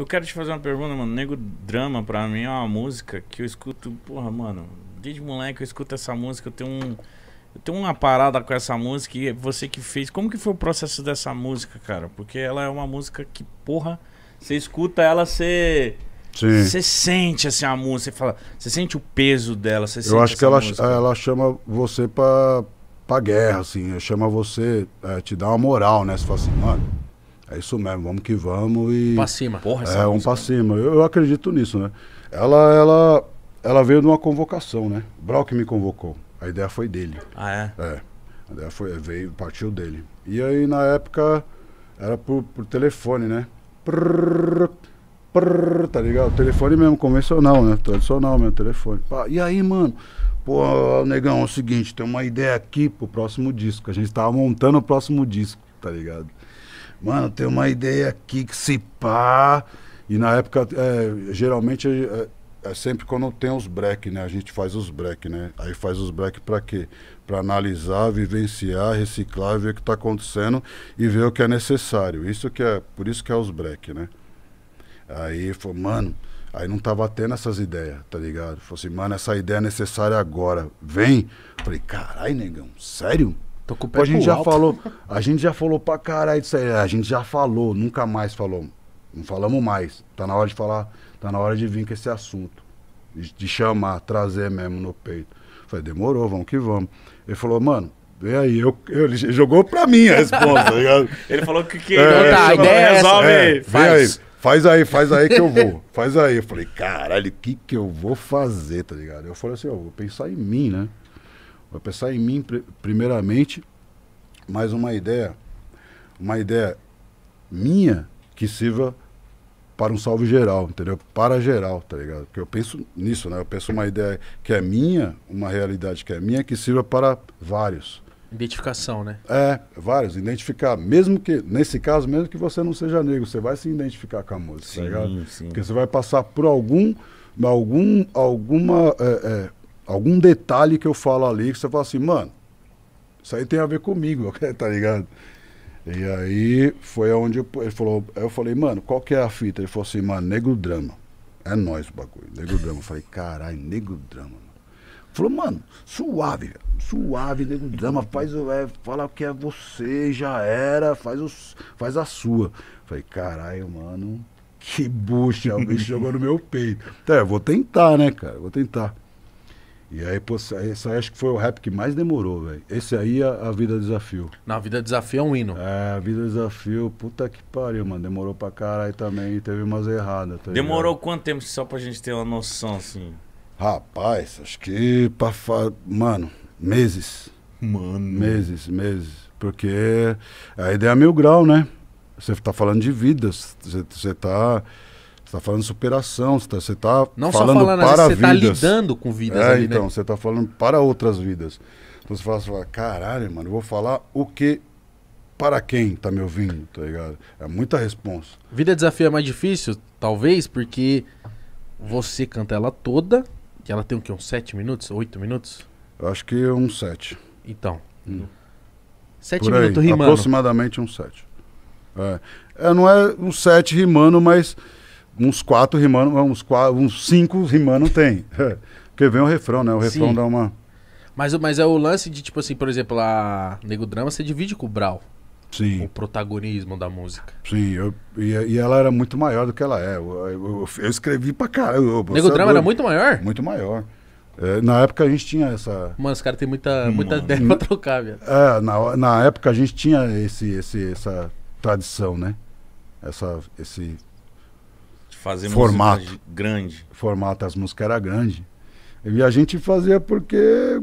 Eu quero te fazer uma pergunta, mano. Nego Drama, pra mim, é uma música que eu escuto, porra, mano. Desde moleque eu escuto essa música, eu tenho um. Eu tenho uma parada com essa música e é você que fez. Como que foi o processo dessa música, cara? Porque ela é uma música que, porra, você escuta ela, você. Você sente assim a música, você fala, você sente o peso dela, você Eu acho que ela, ela chama você pra, pra guerra, assim, chama você, é, te dá uma moral, né? Você fala assim, mano, é isso mesmo, vamos que vamos e. Pra cima. Porra, essa é, vamos pra cima. Eu, eu, acredito nisso, né? Ela, ela, ela veio de uma convocação, né? O Brock me convocou. A ideia foi dele. Ah, é? É. A ideia foi, veio, partiu dele. E aí, na época, era por, por telefone, né? Prrr, prrr, tá ligado? Telefone mesmo, convencional, né? Tradicional mesmo, telefone. Pá, e aí, mano? Pô, negão, é o seguinte, tem uma ideia aqui pro próximo disco. A gente tava montando o próximo disco, tá ligado? Mano, tem uma ideia aqui que se pá. E na época, é, geralmente, é, é, sempre quando tem os break, né? A gente faz os break, né? Aí faz os break para quê? Para analisar, vivenciar, reciclar, ver o que está acontecendo e ver o que é necessário. Isso que é, por isso que é os break, né? Aí foi, mano, aí não tava tendo essas ideias, tá ligado? Falei assim, mano, essa ideia é necessária agora. Vem. Falei, carai, negão, sério? Tô com o pé a gente já alto. falou, a gente já falou pra caralho isso aí. A gente já falou, nunca mais falou. Não falamos mais. Tá na hora de falar, tá na hora de vir com esse assunto. De, de chamar, trazer mesmo no peito. falei, demorou, vamos que vamos. Ele falou, mano, vem aí, eu, eu, ele jogou pra mim a resposta. Tá ele falou que, é, que é, tá, resolve é, faz. aí. Faz aí, faz aí que eu vou. Faz aí. Eu falei, caralho, o que que eu vou fazer, tá ligado? Eu falei assim, eu vou pensar em mim, né? vai pensar em mim primeiramente, mas uma ideia, uma ideia minha que sirva para um salve geral, entendeu? Para geral, tá ligado? Porque eu penso nisso, né? Eu penso uma ideia que é minha, uma realidade que é minha, que sirva para vários. Identificação, né? É, vários. Identificar. Mesmo que, nesse caso, mesmo que você não seja negro, você vai se identificar com a música, tá sim, tá ligado? Sim. Porque você vai passar por algum, algum alguma é, é, algum detalhe que eu falo ali que você fala assim, mano, isso aí tem a ver comigo, tá ligado? E aí foi onde eu, ele falou, eu falei, mano, qual que é a fita? Ele falou assim, mano, negro drama. É nós o bagulho, negro drama. Eu falei, caralho, negro drama, Falou, mano, suave, Suave, negro drama, faz o. É, fala que é você, já era, faz, os, faz a sua. Falei, caralho, mano, que bucha, o bicho jogou no meu peito. Então, eu vou tentar, né, cara? Vou tentar. E aí, pô, esse aí acho que foi o rap que mais demorou, velho. Esse aí é a Vida Desafio. Na Vida Desafio é um hino. É, a Vida Desafio, puta que pariu, mano. Demorou pra caralho também, teve umas erradas. Tá demorou ligado? quanto tempo só pra gente ter uma noção, assim? Rapaz, acho que pra. Fa... Mano, meses. Mano. Meses, meses. Porque a ideia é mil grau, né? Você tá falando de vidas, você tá. Você tá falando superação, você tá, você tá Não falando, só falando para você vidas. Você tá lidando com vidas é, ali, né? então, né? você tá falando para outras vidas. Então você fala, você fala, caralho, mano, eu vou falar o que para quem tá me ouvindo, tá ligado? É muita resposta Vida desafio é mais difícil, talvez, porque você canta ela toda, e ela tem o quê? Uns sete minutos? oito minutos? Eu acho que uns sete. Então. Hum. Por minutos aí, rimando. Aproximadamente uns sete É. é, não é um sete rimando, mas uns quatro rimando, uns, quatro, uns cinco rimando tem. Porque vem o refrão, né? O refrão Sim. dá uma. Mas, mas é o lance de, tipo assim, por exemplo, a Nego Drama você divide com o Brau. Sim. O protagonismo da música. Sim, eu, e, e, ela era muito maior do que ela é. Eu, eu, eu escrevi pra caramba. Nego é Drama era muito maior? Muito maior. É, na época a gente tinha essa. Mano, os caras têm muita, muita hum. ideia pra trocar, velho. É, na, na época a gente tinha esse, esse, essa tradição, né? Essa, esse Fazer Formato. música grande. Formato, as músicas era grande. E a gente fazia porque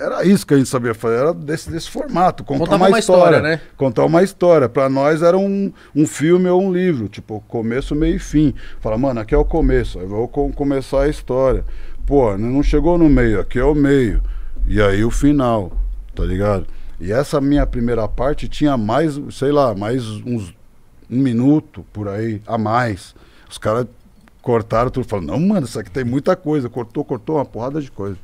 era isso que a gente sabia fazer, era desse, desse formato, contar Contava uma, uma história, história, né? Contar uma história. Para nós era um, um filme ou um livro, tipo, começo, meio e fim. Fala, mano, aqui é o começo, aí vou começar a história. Pô, não chegou no meio, aqui é o meio. E aí o final, tá ligado? E essa minha primeira parte tinha mais, sei lá, mais uns um minuto por aí a mais. Os caras cortaram tudo, falaram, não, mano, isso aqui tem muita coisa. Cortou, cortou uma porrada de coisa.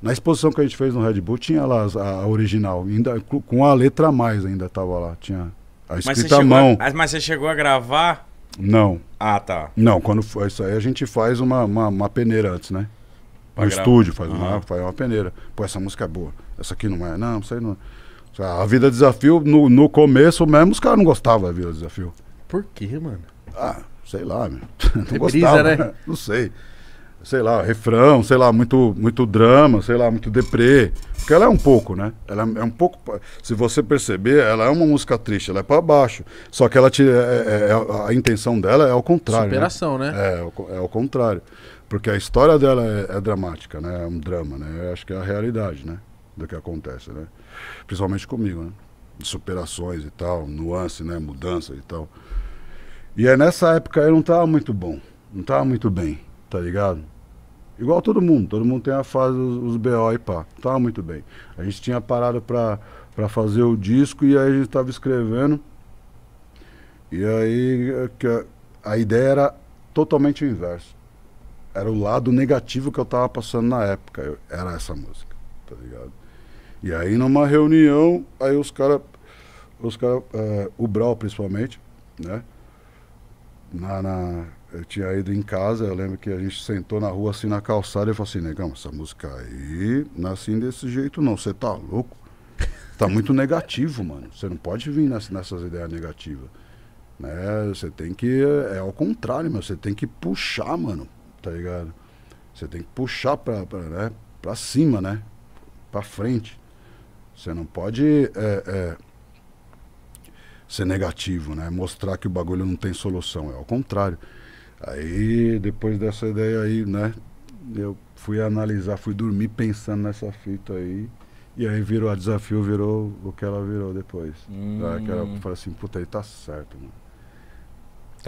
Na exposição que a gente fez no Red Bull, tinha lá a, a original, ainda, com a letra a mais ainda tava lá. Tinha a escrita à mão. A, mas você chegou a gravar? Não. Ah, tá. Não, quando foi isso aí, a gente faz uma, uma, uma peneira antes, né? Pra no gravar. estúdio, faz, uhum. uma, faz uma peneira. Pô, essa música é boa. Essa aqui não é. Não, isso aí não é. A Vida é Desafio, no, no começo mesmo, os caras não gostavam da Vida é Desafio. Por quê, mano? Ah, sei lá, meu. Não Rebrisa, é gostava, né? Não sei. Sei lá, refrão, sei lá, muito, muito drama, sei lá, muito deprê. Porque ela é um pouco, né? Ela é um pouco. Se você perceber, ela é uma música triste, ela é para baixo. Só que ela te, é, é, a, intenção dela é ao contrário. Né? Superação, né? né? É, é ao contrário. Porque a história dela é, é dramática, né? É um drama, né? Eu acho que é a realidade, né? do que acontece, né? Principalmente comigo, né? De superações e tal, nuance, né? Mudança e tal. E aí é nessa época eu não tava muito bom, não tava muito bem, tá ligado? Igual todo mundo, todo mundo tem a fase, os, BO e pá, tava muito bem. A gente tinha parado pra, pra fazer o disco e aí a gente tava escrevendo. E aí é a, a ideia era totalmente inverso. era o lado negativo que eu tava passando na época. Eu, era essa música, tá ligado? E aí numa reunião, aí os caras, os cara, é, o Brau principalmente, né? Na, na, eu tinha ido em casa, eu lembro que a gente sentou na rua assim na calçada e falou assim, negão, essa música aí não é assim desse jeito não, você tá louco? Tá muito negativo, mano. Você não pode vir nessa, nessas ideias negativas. Né? Você tem que. É, é ao contrário, mano Você tem que puxar, mano. Tá ligado? Você tem que puxar pra, pra, né? pra cima, né? Pra frente. Você não pode é, é, ser negativo, né? Mostrar que o bagulho não tem solução. É ao contrário. Aí, depois dessa ideia aí, né? Eu fui analisar, fui dormir pensando nessa fita aí. E aí virou, a desafio virou o que ela virou depois. Hum. Aí né? que ela, eu falei assim, puta, aí tá certo, mano.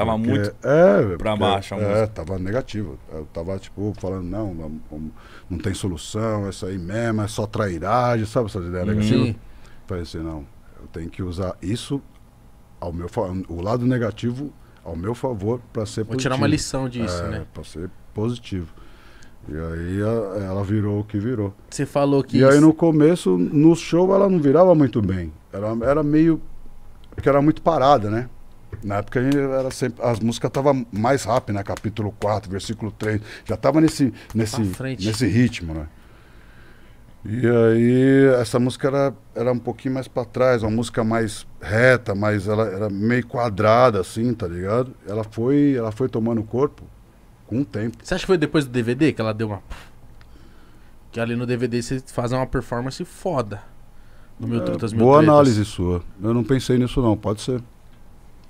Tava Porque, muito é, é pra baixo a é, música. É, tava negativo. Eu tava, tipo, falando, não, não tem solução, essa é aí mesmo, é só trairagem, sabe essas ideias uhum. negativas? Falei assim, não, eu tenho que usar isso ao meu o lado negativo ao meu favor para ser Vou positivo. Vou tirar uma lição disso, é, né? Pra ser positivo. E aí a, ela virou o que virou. Você falou que. E isso... aí no começo, no show, ela não virava muito bem. Ela era meio. Porque era muito parada, né? Na época era sempre, as músicas estavam mais rápidas, né? Capítulo 4, versículo 3. Já tava nesse, nesse, nesse ritmo, né? E aí essa música era, era um pouquinho mais para trás, uma música mais reta, mas ela era meio quadrada, assim, tá ligado? Ela foi, ela foi tomando corpo com o tempo. Você acha que foi depois do DVD que ela deu uma. Que ali no DVD você faz uma performance foda. No meu é, trutas, Boa análise sua. Eu não pensei nisso não, pode ser.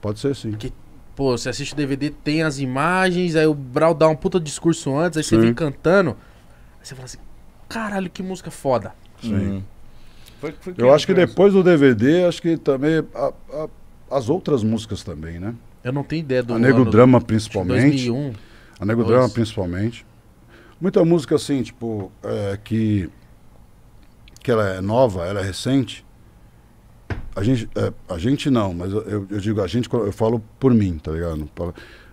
Pode ser sim. Porque, pô, você assiste o DVD, tem as imagens, aí o Brau dá um puta discurso antes, aí sim. você vem cantando. Aí você fala assim, caralho, que música foda. Sim. Uhum. Foi, foi eu acho que depois do DVD, acho que também a, a, as outras músicas também, né? Eu não tenho ideia do A Negro Drama, principalmente. 2001. A Negro Drama, principalmente. Muita música, assim, tipo, é, que, que ela é nova, ela é recente a gente, é, a gente não, mas eu, eu, digo a gente, eu falo por mim, tá ligado?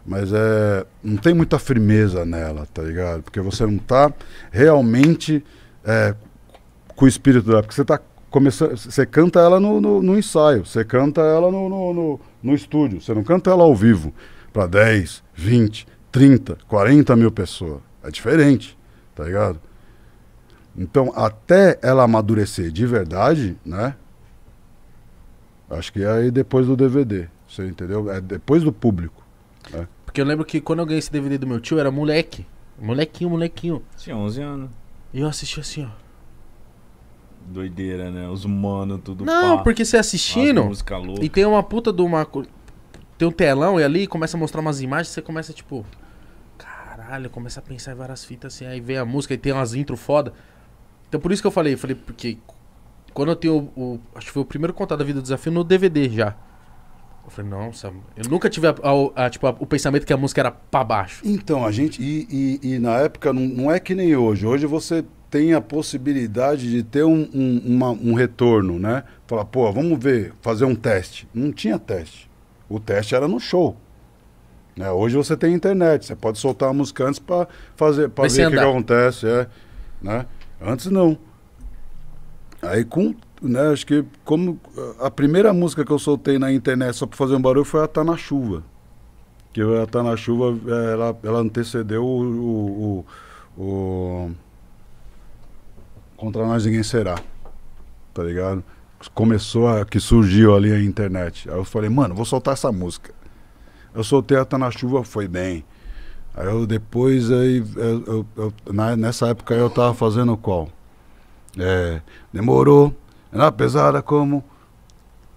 Mas é, não tem muita firmeza nela, tá ligado? Porque você não tá realmente é, com o espírito dela, porque você tá começando, você canta ela no, no, no ensaio, você canta ela no, no, no, estúdio, você não canta ela ao vivo para 10, 20, 30, 40 mil pessoas. É diferente, tá ligado? Então, até ela amadurecer de verdade, né? Acho que é aí depois do DVD, você entendeu? É depois do público. Né? Porque eu lembro que quando eu ganhei esse DVD do meu tio, era moleque. Molequinho, molequinho. Tinha 11 anos. E eu assisti assim, ó. Doideira, né? Os humanos, tudo Não, pá. porque você assistindo. música louca. E tem uma puta de uma. Tem um telão e ali começa a mostrar umas imagens, você começa tipo. Caralho, começa a pensar em várias fitas assim. Aí vem a música e tem umas intro foda. Então por isso que eu falei, eu falei, porque quando eu tenho o, o, Acho que foi o primeiro contato da vida do desafio no DVD já. Eu falei, nossa, eu nunca tive a, a, a, tipo, o pensamento que a música era pra baixo. Então, a gente. E, e, e na época não, não, é que nem hoje. Hoje você tem a possibilidade de ter um, um, uma, um retorno, né? Falar, pô, vamos ver, fazer um teste. Não tinha teste. O teste era no show. Né? Hoje você tem internet, você pode soltar a música antes para fazer, para ver o que, que acontece, é, né? Antes não. Aí com, né, acho que como a primeira música que eu soltei na internet só para fazer um barulho foi a Tá na Chuva. Que a Tá na Chuva, ela, ela antecedeu o, o, o, o Contra Nós Ninguém Será, tá ligado? Começou a, que surgiu ali a internet. Aí eu falei, mano, vou soltar essa música. Eu soltei a Tá na Chuva, foi bem. Aí eu depois, aí, eu, eu, eu, na, nessa época eu tava fazendo qual? É, demorou, era né? pesada como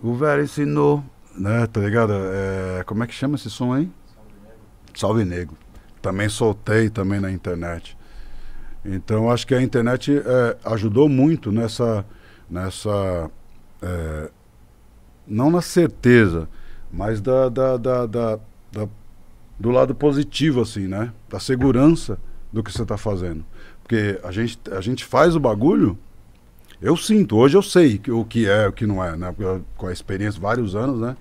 o velho ensinou, né? Tá ligado? É, como é que chama esse som aí? Salve Negro. Salve Negro. Também soltei também na internet. Então acho que a internet é, ajudou muito nessa, nessa é, não na certeza, mas da, da, da, da, do lado positivo assim, né? Da segurança do que você está fazendo, porque a gente a gente faz o bagulho eu sinto, hoje eu sei o que é, o que não é, né? com a experiência, vários anos, né?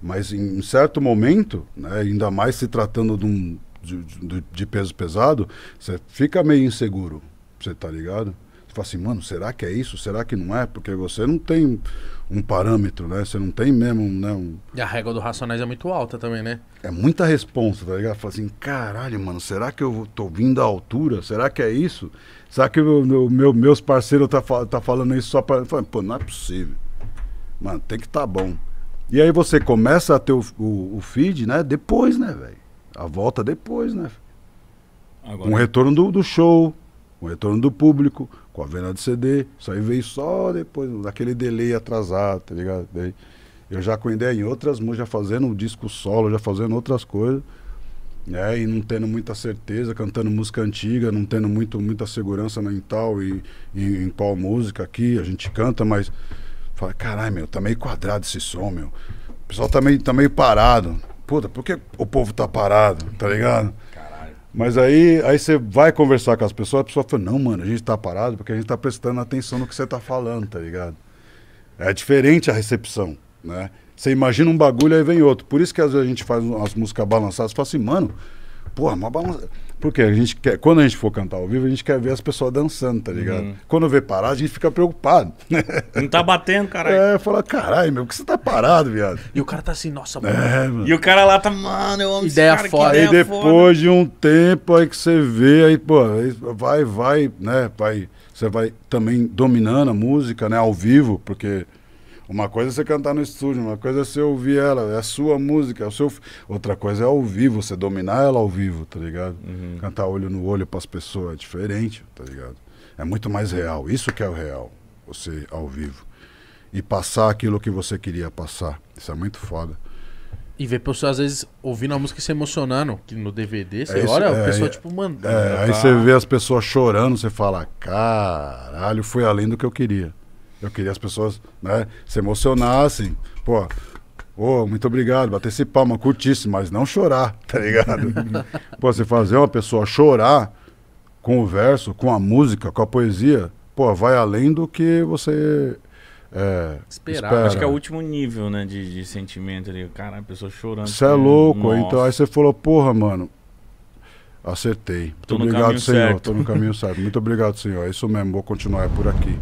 Mas em, certo momento, né? ainda mais se tratando de, um, de, de, de peso pesado, você fica meio inseguro, você tá ligado? fala assim, mano, será que é isso? Será que não é? Porque você não tem um parâmetro, né? Você não tem mesmo, né? Um... E a régua do Racionais é muito alta também, né? É muita resposta tá ligado? Fala assim, caralho, mano, será que eu tô vindo à altura? Será que é isso? Será que o meu, meu, meus parceiros tá, tá falando isso só pra... Falo, Pô, não é possível. Mano, tem que tá bom. E aí você começa a ter o, o, o feed, né? Depois, né, velho? A volta depois, né? Agora... Um retorno do, do show, com o retorno do público, com a venda de CD. Isso aí veio só depois, daquele delay atrasado, tá ligado? Daí eu já com ideia em outras músicas, já fazendo um disco solo, já fazendo outras coisas. né? e não tendo muita certeza, cantando música antiga, não tendo muito, muita segurança mental tal e em, em qual música aqui, a gente canta, mas fala, caralho, meu, tá meio quadrado esse som, meu. O pessoal tá meio, tá meio parado. Puta, por que o povo tá parado, tá ligado? Mas aí, aí você vai conversar com as pessoas, a pessoa fala, não, mano, a gente tá parado porque a gente tá prestando atenção no que você tá falando, tá ligado? É diferente a recepção, né? Você imagina um bagulho, aí vem outro. Por isso que às vezes a gente faz as músicas balançadas e fala assim, mano, Porra, uma balança. Porque a gente quer, quando a gente for cantar ao vivo, a gente quer ver as pessoas dançando, tá ligado? Uhum. Quando vê parar, a gente fica preocupado. Né? Não tá batendo, caralho. É, fala, caralho, meu, por que você tá parado, viado? E o cara tá assim, nossa, mano. É, mano. E o cara lá tá, mano, eu amo ideia esse cara, foda. Ideia e depois foda. de um tempo aí que você vê, aí, pô, aí vai, vai, né, vai. Você vai também dominando a música, né, ao vivo, porque uma coisa é você cantar no estúdio, uma coisa é você ouvir ela, é a sua música, é o seu. Outra coisa é ao vivo, você dominar ela ao vivo, tá ligado? Uhum. Cantar olho no olho para as pessoas é diferente, tá ligado? É muito mais real. Isso que é o real, você ao vivo. E passar aquilo que você queria passar. Isso é muito foda. E ver pessoas, às vezes, ouvindo a música e se emocionando, que no DVD, você é isso, olha, é, a pessoa, é, tipo, mano. É, tá aí você vê as pessoas chorando, você fala, caralho, foi além do que eu queria. Eu queria as pessoas, né, se emocionassem. Pô, oh, muito obrigado, bater esse palma, curtisse, mas não chorar, tá ligado? pô, você fazer uma pessoa chorar com o verso, com a música, com a poesia, pô, vai além do que você. É, Esperar. Espera. Acho que é o último nível, né, de, de sentimento ali. Cara, a pessoa chorando. Você é louco, nossa. então aí você falou, porra, mano. Acertei. Muito obrigado, Senhor. Certo. Tô no caminho certo. Muito obrigado, Senhor. É isso mesmo, vou continuar, é por aqui.